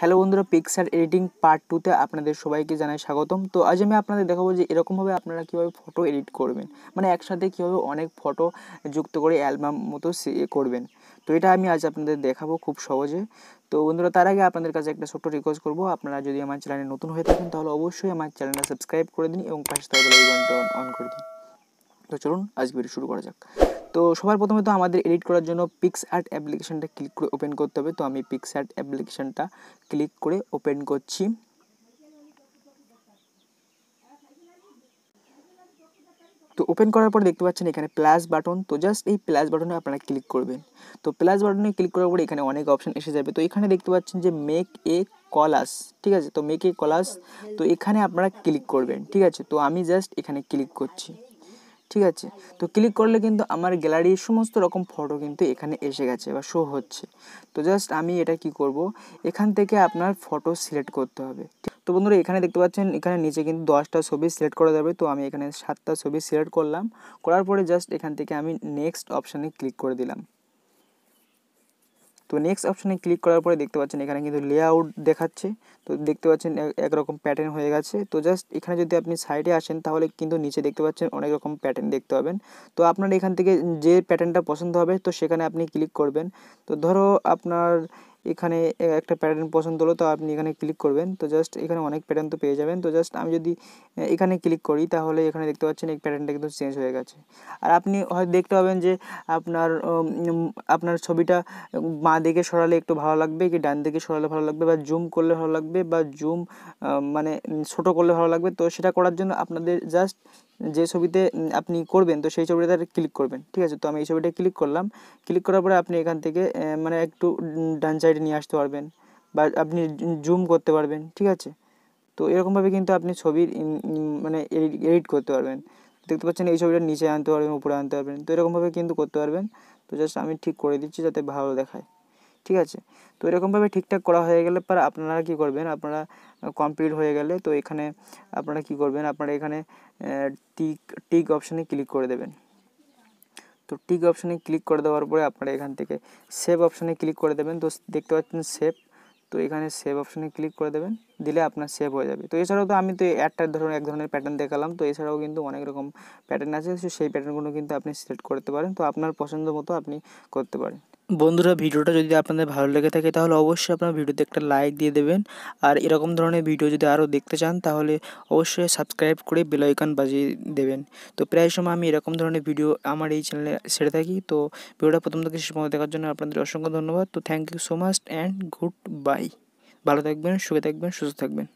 hello বন্ধুরা picture editing part টুতে আপনাদের সবাইকে জানাই স্বাগতম তো আজ আমি আপনাদের দেখাবো যে এরকমভাবে আপনারা কীভাবে ফটো এডিট করবেন মানে একসাথে কীভাবে অনেক ফটো যুক্ত করে অ্যালবাম মতো করবেন তো এটা আমি আজ আপনাদের দেখাবো খুব সহজে তো বন্ধুরা তার আগে আপনাদের কাছে একটা ছোট্ট রিকোয়েস্ট করবো আপনারা যদি আমার চ্যানেলে নতুন হয়ে থাকেন তাহলে অবশ্যই আমার চ্যানেলটা সাবস্ক্রাইব করে দিন এবং পাশে তার অন করে দিন তো চলুন আজ ভিডিও শুরু করা যাক তো সবার প্রথমে তো আমাদের এডিট করার জন্য পিক্স আর্ট অ্যাপ্লিকেশানটা ক্লিক করে ওপেন করতে হবে তো আমি পিক্স আর্ট অ্যাপ্লিকেশানটা ক্লিক করে ওপেন করছি তো ওপেন করার পর দেখতে পাচ্ছেন এখানে প্লাস বাটন তো জাস্ট এই প্লাস বাটনে আপনারা ক্লিক করবেন তো প্লাস বাটনে ক্লিক করার পর এখানে অনেক অপশান এসে যাবে তো এখানে দেখতে পাচ্ছেন যে মেক এ কলাস ঠিক আছে তো মেক এ কলাস তো এখানে আপনারা ক্লিক করবেন ঠিক আছে তো আমি জাস্ট এখানে ক্লিক করছি ঠিক আছে তো ক্লিক করলে কিন্তু আমার গ্যালারির সমস্ত রকম ফটো কিন্তু এখানে এসে গেছে বা শো হচ্ছে তো জাস্ট আমি এটা কি করব এখান থেকে আপনার ফটো সিলেক্ট করতে হবে তো বন্ধুরা এখানে দেখতে পাচ্ছেন এখানে নিচে কিন্তু দশটা ছবি সিলেক্ট করা যাবে তো আমি এখানে সাতটা ছবি সিলেক্ট করলাম করার পরে জাস্ট এখান থেকে আমি নেক্সট অপশানে ক্লিক করে দিলাম তো নেক্সট অপশানে ক্লিক করার পরে দেখতে পাচ্ছেন এখানে কিন্তু লেআউট দেখাচ্ছে তো দেখতে পাচ্ছেন একরকম প্যাটার্ন হয়ে গেছে তো জাস্ট এখানে যদি আপনি সাইডে আসেন তাহলে কিন্তু নিচে দেখতে পাচ্ছেন অনেক রকম প্যাটার্ন দেখতে পাবেন তো আপনার এখান থেকে যে প্যাটার্নটা পছন্দ হবে তো সেখানে আপনি ক্লিক করবেন তো ধরো আপনার এখানে একটা প্যাটার্ন পছন্দ হলো তো আপনি এখানে ক্লিক করবেন তো জাস্ট এখানে অনেক প্যাটার্ন তো পেয়ে যাবেন তো জাস্ট আমি যদি এখানে ক্লিক করি তাহলে এখানে দেখতে পাচ্ছেন এই প্যাটার্নটা কিন্তু চেঞ্জ হয়ে গেছে আর আপনি হয়তো দেখতে পাবেন যে আপনার আপনার ছবিটা বাঁ দিকে সরালে একটু ভালো লাগবে কি ডান দিকে সরালে ভালো লাগবে বা জুম করলে ভালো লাগবে বা জুম মানে ছোট করলে ভালো লাগবে তো সেটা করার জন্য আপনাদের জাস্ট যে ছবিতে আপনি করবেন তো সেই ছবিটাতে ক্লিক করবেন ঠিক আছে তো আমি এই ছবিটা ক্লিক করলাম ক্লিক করার পরে আপনি এখান থেকে মানে একটু ডান সাইডে নিয়ে আসতে পারবেন বা আপনি জুম করতে পারবেন ঠিক আছে তো এরকমভাবে কিন্তু আপনি ছবির মানে এডিট করতে পারবেন দেখতে পাচ্ছেন এই ছবিটা নিচে আনতে পারবেন উপরে আনতে পারবেন তো এরকমভাবে কিন্তু করতে পারবেন তো জাস্ট আমি ঠিক করে দিচ্ছি যাতে ভালো দেখায় ঠিক আছে তো এরকমভাবে ঠিকঠাক করা হয়ে গেলে পর আপনারা কি করবেন আপনারা কমপ্লিট হয়ে গেলে তো এখানে আপনারা কি করবেন আপনারা এখানে টিক টিক অপশানে ক্লিক করে দেবেন তো টিক অপশানে ক্লিক করে দেওয়ার পরে আপনারা এখান থেকে সেভ অপশানে ক্লিক করে দেবেন তো দেখতে পাচ্ছেন সেভ তো এখানে সেভ অপশানে ক্লিক করে দেবেন দিলে আপনার সেভ হয়ে যাবে তো এছাড়াও তো আমি তো একটা ধরুন এক ধরনের প্যাটার্ন দেখালাম তো এছাড়াও কিন্তু অনেক রকম প্যাটার্ন আছে সেই প্যাটার্নগুলো কিন্তু আপনি সিলেক্ট করতে পারেন তো আপনার পছন্দ মতো আপনি করতে পারেন বন্ধুরা ভিডিওটা যদি আপনাদের ভালো লেগে থাকে তাহলে অবশ্যই আপনার ভিডিওতে একটা লাইক দিয়ে দেবেন আর এরকম ধরনের ভিডিও যদি আরও দেখতে চান তাহলে অবশ্যই সাবস্ক্রাইব করে বেলাইকন বাজিয়ে দেবেন তো প্রায় সময় আমি এরকম ধরনের ভিডিও আমার এই চ্যানেলে ছেড়ে থাকি তো ভিডিওটা প্রথম থেকে শেষ পর্যন্ত দেখার জন্য আপনাদের অসংখ্য ধন্যবাদ তো thank you so much and goodbye ভালো থাকবেন সুখে থাকবেন সুস্থ থাকবেন